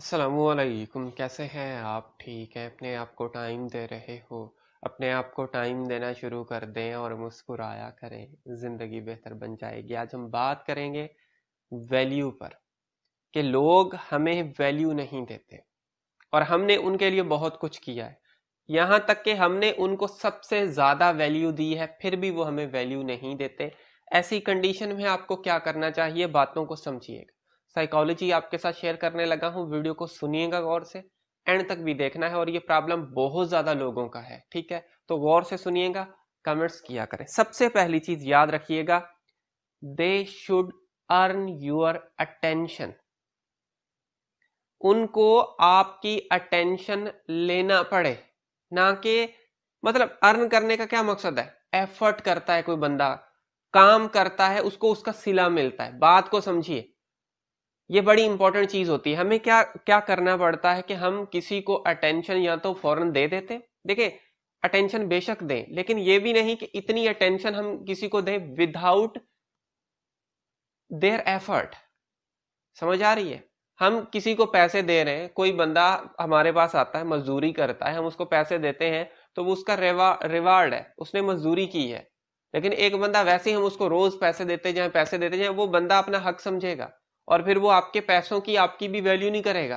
असलकुम कैसे हैं आप ठीक हैं अपने आप को टाइम दे रहे हो अपने आप को टाइम देना शुरू कर दें और मुस्कुराया करें ज़िंदगी बेहतर बन जाएगी आज हम बात करेंगे वैल्यू पर कि लोग हमें वैल्यू नहीं देते और हमने उनके लिए बहुत कुछ किया है यहाँ तक कि हमने उनको सबसे ज़्यादा वैल्यू दी है फिर भी वो हमें वैल्यू नहीं देते ऐसी कंडीशन में आपको क्या करना चाहिए बातों को समझिएगा साइकोलॉजी आपके साथ शेयर करने लगा हूँ वीडियो को सुनिएगा गौर से एंड तक भी देखना है और ये प्रॉब्लम बहुत ज़्यादा लोगों का है ठीक है तो गौर से सुनिएगा कमेंट्स किया करें सबसे पहली चीज़ याद रखिएगा they should earn your attention उनको आपकी अटेंशन लेना पड़े ना कि मतलब अर्न करने का क्या मकसद है एफर्ट करता है कोई बंदा काम करता है उसको उसका सिला मिलता है बात को समझिए ये बड़ी इंपॉर्टेंट चीज़ होती है हमें क्या क्या करना पड़ता है कि हम किसी को अटेंशन या तो फ़ौरन दे देते देखे अटेंशन बेशक दें लेकिन ये भी नहीं कि इतनी अटेंशन हम किसी को दें विदाउट देयर एफर्ट समझ आ रही है हम किसी को पैसे दे रहे हैं कोई बंदा हमारे पास आता है मजदूरी करता है हम उसको पैसे देते हैं तो वो उसका रिवार्ड है उसने मजदूरी की है लेकिन एक बंदा वैसे ही हम उसको रोज पैसे देते जाए पैसे देते जाए वो बंदा अपना हक समझेगा और फिर वो आपके पैसों की आपकी भी वैल्यू नहीं करेगा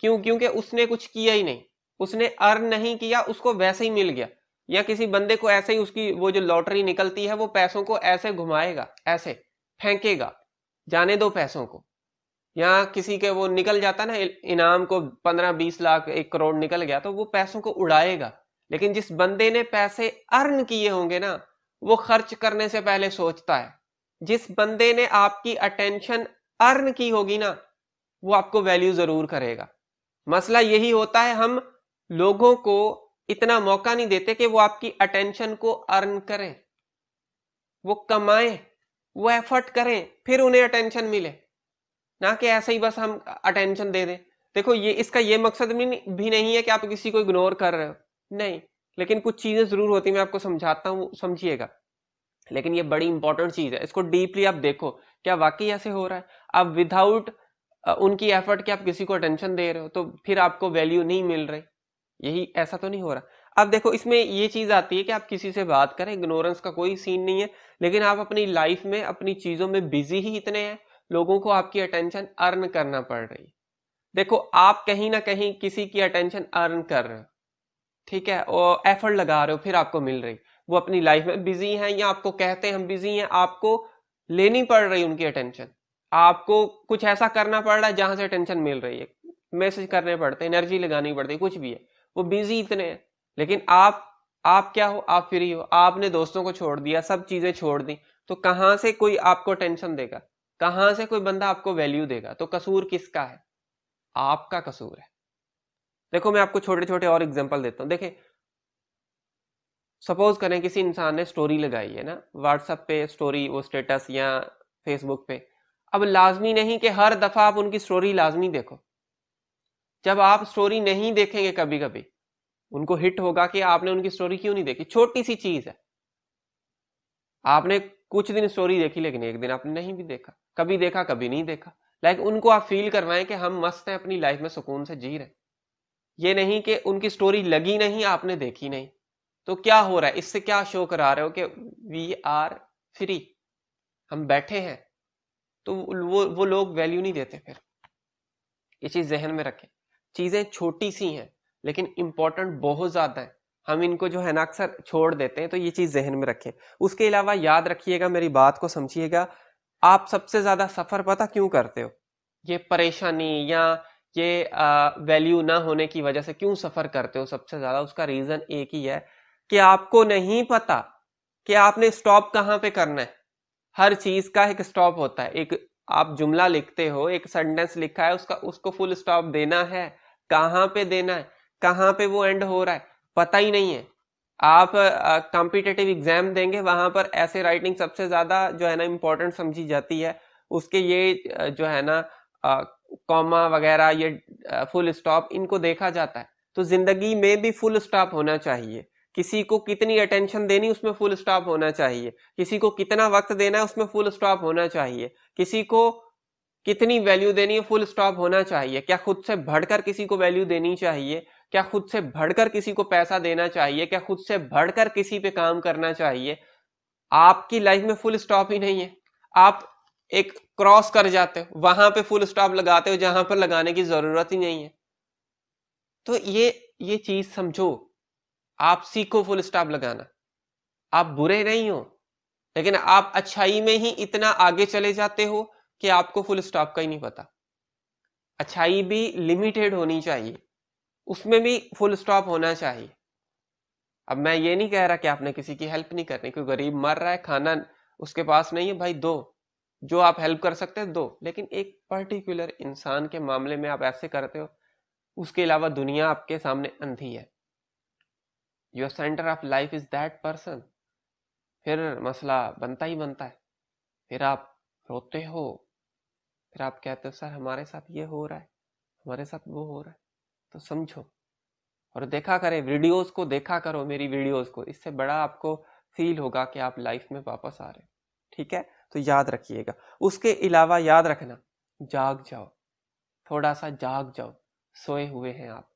क्यों क्योंकि उसने कुछ किया ही नहीं उसने अर्न नहीं किया उसको वैसे ही मिल गया या किसी बंदे को ऐसे ही उसकी वो जो लॉटरी निकलती है वो पैसों को ऐसे घुमाएगा ऐसे फेंकेगा जाने दो पैसों को या किसी के वो निकल जाता ना इनाम को पंद्रह बीस लाख एक करोड़ निकल गया तो वो पैसों को उड़ाएगा लेकिन जिस बंदे ने पैसे अर्न किए होंगे ना वो खर्च करने से पहले सोचता है जिस बंदे ने आपकी अटेंशन अर्न की होगी ना वो आपको वैल्यू जरूर करेगा मसला यही होता है हम लोगों को इतना मौका नहीं देते कि वो आपकी अटेंशन को अर्न करें वो कमाएं वो एफर्ट करें फिर उन्हें अटेंशन मिले ना कि ऐसे ही बस हम अटेंशन दे दें देखो ये इसका ये मकसद भी नहीं है कि आप किसी को इग्नोर कर रहे हो नहीं लेकिन कुछ चीजें जरूर होती मैं आपको समझाता हूँ समझिएगा लेकिन ये बड़ी इंपॉर्टेंट चीज है इसको डीपली आप देखो क्या वाकई ऐसे हो रहा है अब विदाउट उनकी एफर्ट के आप किसी को अटेंशन दे रहे हो तो फिर आपको वैल्यू नहीं मिल रही यही ऐसा तो नहीं हो रहा अब देखो इसमें ये चीज आती है कि आप किसी से बात करें इग्नोरेंस का कोई सीन नहीं है लेकिन आप अपनी लाइफ में अपनी चीजों में बिजी ही इतने हैं लोगों को आपकी अटेंशन अर्न करना पड़ रही देखो आप कहीं ना कहीं किसी की अटेंशन अर्न कर रहे हो ठीक है और एफर्ट लगा रहे हो फिर आपको मिल रही वो अपनी लाइफ में बिजी हैं या आपको कहते हैं हम बिजी हैं आपको लेनी पड़ रही उनकी अटेंशन आपको कुछ ऐसा करना पड़ रहा है जहां से अटेंशन मिल रही है मैसेज करने पड़ते हैं एनर्जी लगानी पड़ती है कुछ भी है वो बिजी इतने हैं लेकिन आप आप क्या हो आप फ्री हो आपने दोस्तों को छोड़ दिया सब चीजें छोड़ दी तो कहाँ से कोई आपको टेंशन देगा कहाँ से कोई बंदा आपको वैल्यू देगा तो कसूर किसका है आपका कसूर है देखो मैं आपको छोटे छोटे और एग्जाम्पल देता हूँ देखें सपोज करें किसी इंसान ने स्टोरी लगाई है ना व्हाट्सएप पे स्टोरी वो स्टेटस या फेसबुक पे अब लाजमी नहीं कि हर दफ़ा आप उनकी स्टोरी लाजमी देखो जब आप स्टोरी नहीं देखेंगे कभी कभी उनको हिट होगा कि आपने उनकी स्टोरी क्यों नहीं देखी छोटी सी चीज़ है आपने कुछ दिन स्टोरी देखी लेकिन एक दिन आपने नहीं भी देखा कभी देखा कभी नहीं देखा लाइक उनको आप फील करवाएं कि हम मस्त हैं अपनी लाइफ में सुकून से जी रहे ये नहीं कि उनकी स्टोरी लगी नहीं आपने देखी नहीं तो क्या हो रहा है इससे क्या शो करा रहे हो कि वी आर फ्री हम बैठे हैं तो वो वो लोग वैल्यू नहीं देते फिर ये चीज जहन में रखें चीजें छोटी सी हैं लेकिन इंपॉर्टेंट बहुत ज्यादा है हम इनको जो है ना अक्सर छोड़ देते हैं तो ये चीज जहन में रखें उसके अलावा याद रखिएगा मेरी बात को समझिएगा आप सबसे ज्यादा सफर पता क्यों करते हो ये परेशानी या ये वैल्यू ना होने की वजह से क्यों सफर करते हो सबसे ज्यादा उसका रीजन एक ही है कि आपको नहीं पता कि आपने स्टॉप कहाँ पे करना है हर चीज का एक स्टॉप होता है एक आप जुमला लिखते हो एक सेंटेंस लिखा है उसका उसको फुल स्टॉप देना है कहाँ पे देना है कहाँ पे वो एंड हो रहा है पता ही नहीं है आप कॉम्पिटेटिव एग्जाम देंगे वहां पर ऐसे राइटिंग सबसे ज्यादा जो है ना इम्पोर्टेंट समझी जाती है उसके ये जो है ना कॉमा वगैरह ये फुल स्टॉप इनको देखा जाता है तो जिंदगी में भी फुल स्टॉप होना चाहिए किसी को कितनी अटेंशन देनी उसमें फुल स्टॉप होना चाहिए किसी को कितना वक्त देना है उसमें फुल स्टॉप होना चाहिए किसी को कितनी वैल्यू देनी है फुल स्टॉप होना चाहिए क्या खुद से भड़कर किसी को वैल्यू देनी चाहिए क्या खुद से भड़कर किसी को पैसा देना चाहिए क्या खुद से भड़कर किसी पे काम करना चाहिए आपकी लाइफ में फुल स्टॉप ही नहीं है आप एक क्रॉस कर जाते हो वहां पे फुल स्टॉप लगाते हो जहां पर लगाने की जरूरत ही नहीं है तो ये ये चीज समझो आप सीखो फुल स्टॉप लगाना आप बुरे नहीं हो लेकिन आप अच्छाई में ही इतना आगे चले जाते हो कि आपको फुल स्टॉप का ही नहीं पता अच्छाई भी लिमिटेड होनी चाहिए उसमें भी फुल स्टॉप होना चाहिए अब मैं ये नहीं कह रहा कि आपने किसी की हेल्प नहीं करनी कोई गरीब मर रहा है खाना उसके पास नहीं है भाई दो जो आप हेल्प कर सकते हैं दो लेकिन एक पर्टिकुलर इंसान के मामले में आप ऐसे करते हो उसके अलावा दुनिया आपके सामने अंधी है your centre of life is that person फिर मसला बनता ही बनता है फिर आप रोते हो फिर आप कहते हो सर हमारे साथ ये हो रहा है हमारे साथ वो हो रहा है तो समझो और देखा करें वीडियोस को देखा करो मेरी वीडियोस को इससे बड़ा आपको फील होगा कि आप लाइफ में वापस आ रहे ठीक है तो याद रखिएगा उसके अलावा याद रखना जाग जाओ थोड़ा सा जाग जाओ सोए हुए हैं आप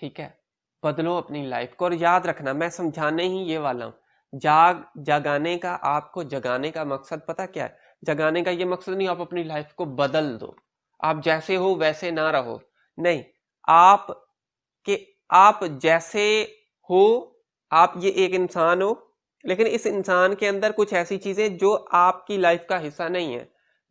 ठीक है बदलो अपनी लाइफ को और याद रखना मैं समझाने ही ये वाला हूँ जाग जगाने का आपको जगाने का मकसद पता क्या है जगाने का ये मकसद नहीं आप अपनी लाइफ को बदल दो आप जैसे हो वैसे ना रहो नहीं आप के आप जैसे हो आप ये एक इंसान हो लेकिन इस इंसान के अंदर कुछ ऐसी चीजें जो आपकी लाइफ का हिस्सा नहीं है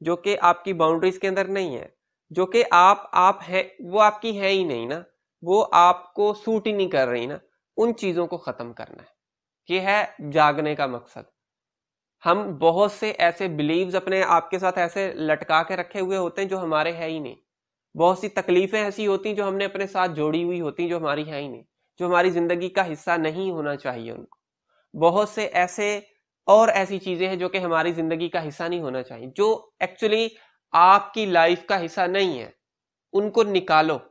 जो कि आपकी बाउंड्रीज के अंदर नहीं है जो कि आप आप हैं वो आपकी है ही नहीं ना वो आपको सूट ही नहीं कर रही ना उन चीज़ों को ख़त्म करना है ये है जागने का मकसद हम बहुत से ऐसे बिलीव्स अपने आपके साथ ऐसे लटका के रखे हुए होते हैं जो हमारे है ही नहीं बहुत सी तकलीफ़ें ऐसी होती हैं जो हमने अपने साथ जोड़ी हुई होती हैं जो हमारी है ही नहीं जो हमारी ज़िंदगी का हिस्सा नहीं होना चाहिए उनको बहुत से ऐसे और ऐसी चीज़ें हैं जो कि हमारी ज़िंदगी का हिस्सा नहीं होना चाहिए जो एक्चुअली आपकी लाइफ का हिस्सा नहीं है उनको निकालो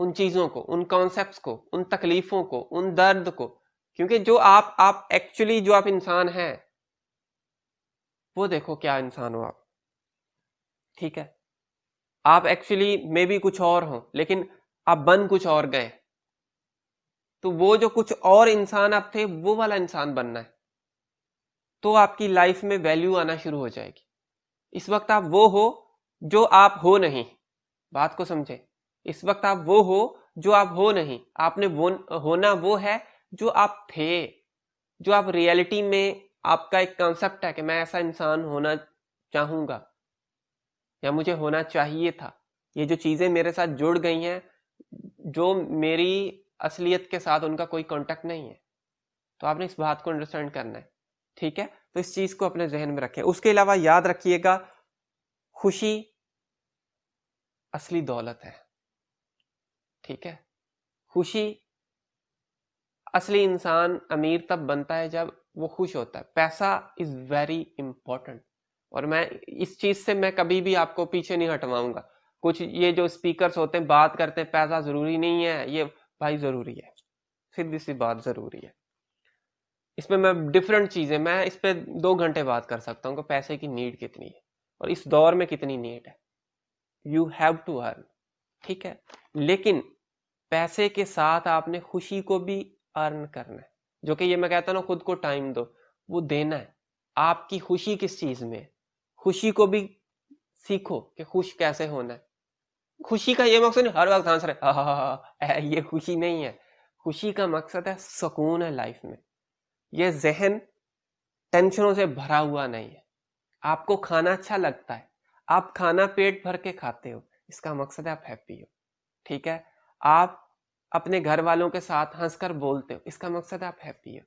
उन चीज़ों को उन कॉन्सेप्ट को उन तकलीफ़ों को उन दर्द को क्योंकि जो आप आप एक्चुअली जो आप इंसान हैं वो देखो क्या इंसान हो आप ठीक है आप एक्चुअली मे भी कुछ और हो लेकिन आप बन कुछ और गए तो वो जो कुछ और इंसान आप थे वो वाला इंसान बनना है तो आपकी लाइफ में वैल्यू आना शुरू हो जाएगी इस वक्त आप वो हो जो आप हो नहीं बात को समझे इस वक्त आप वो हो जो आप हो नहीं आपने वो होना वो है जो आप थे जो आप रियलिटी में आपका एक कंसेप्ट है कि मैं ऐसा इंसान होना चाहूंगा या मुझे होना चाहिए था ये जो चीज़ें मेरे साथ जुड़ गई हैं जो मेरी असलियत के साथ उनका कोई कांटेक्ट नहीं है तो आपने इस बात को अंडरस्टैंड करना है ठीक है तो इस चीज़ को अपने जहन में रखें उसके अलावा याद रखिएगा खुशी असली दौलत है ठीक है खुशी असली इंसान अमीर तब बनता है जब वो खुश होता है पैसा इज वेरी इंपॉर्टेंट और मैं इस चीज से मैं कभी भी आपको पीछे नहीं हटवाऊंगा कुछ ये जो स्पीकर्स होते हैं बात करते हैं पैसा जरूरी नहीं है ये भाई जरूरी है सीधी सी बात जरूरी है इसमें मैं डिफरेंट चीज़ें मैं इस पर दो घंटे बात कर सकता हूँ कि पैसे की नीड कितनी है और इस दौर में कितनी नीड है यू हैव टू अर्न ठीक है लेकिन पैसे के साथ आपने खुशी को भी अर्न करना है जो कि ये मैं कहता ना खुद को टाइम दो वो देना है आपकी खुशी किस चीज में है खुशी को भी सीखो कि खुश कैसे होना है खुशी का ये मकसद नहीं हर वक्त आंसर है हा हा हा ये खुशी नहीं है खुशी का मकसद है सुकून है लाइफ में ये जहन टेंशनों से भरा हुआ नहीं है आपको खाना अच्छा लगता है आप खाना पेट भर के खाते हो इसका मकसद है आप हैप्पी हो ठीक है आप अपने घर वालों के साथ हंसकर बोलते हो इसका मकसद आप हैप्पी हो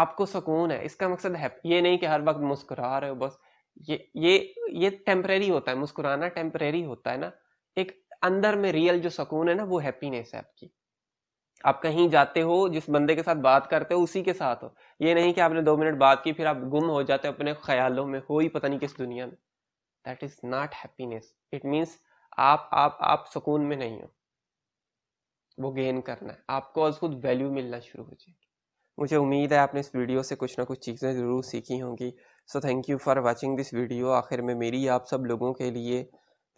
आपको सुकून है इसका मकसद है ये नहीं कि हर वक्त मुस्कुरा रहे हो बस ये ये ये टेम्परेरी होता है मुस्कुराना टेम्परेरी होता है ना एक अंदर में रियल जो सुकून है ना वो हैप्पीनेस है आपकी आप कहीं जाते हो जिस बंदे के साथ बात करते हो उसी के साथ हो ये नहीं कि आपने दो मिनट बात की फिर आप गुम हो जाते हो अपने ख्यालों में हो ही पता नहीं किस दुनिया में that is not happiness it means आप आप आप सुकून में नहीं हो वो गेन करना है आपको आज खुद वैल्यू मिलना शुरू हो जाएगी मुझे उम्मीद है आपने इस वीडियो से कुछ ना कुछ चीज़ें ज़रूर सीखी होंगी so thank you for watching this video आखिर में मेरी आप सब लोगों के लिए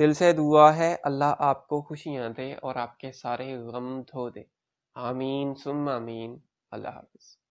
दिल से दुआ है अल्लाह आपको खुशियाँ दे और आपके सारे गम धो दे आमीन सुम आमीन अल्लाह हाफिज़